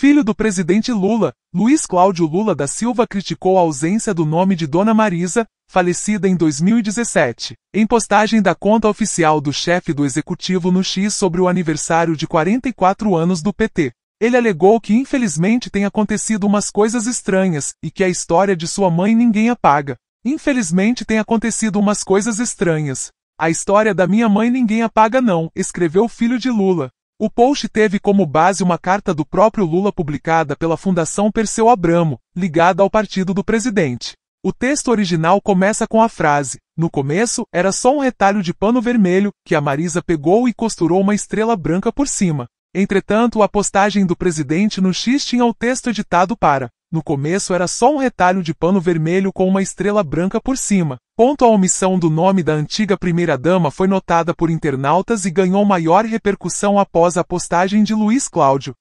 Filho do presidente Lula, Luiz Cláudio Lula da Silva criticou a ausência do nome de Dona Marisa, falecida em 2017, em postagem da conta oficial do chefe do executivo no X sobre o aniversário de 44 anos do PT. Ele alegou que infelizmente tem acontecido umas coisas estranhas e que a história de sua mãe ninguém apaga. Infelizmente tem acontecido umas coisas estranhas. A história da minha mãe ninguém apaga não, escreveu o filho de Lula. O post teve como base uma carta do próprio Lula publicada pela Fundação Perseu Abramo, ligada ao partido do presidente. O texto original começa com a frase: No começo, era só um retalho de pano vermelho, que a Marisa pegou e costurou uma estrela branca por cima. Entretanto, a postagem do presidente no X tinha o texto editado para: No começo era só um retalho de pano vermelho com uma estrela branca por cima. Quanto à omissão do nome da antiga primeira-dama foi notada por internautas e ganhou maior repercussão após a postagem de Luiz Cláudio,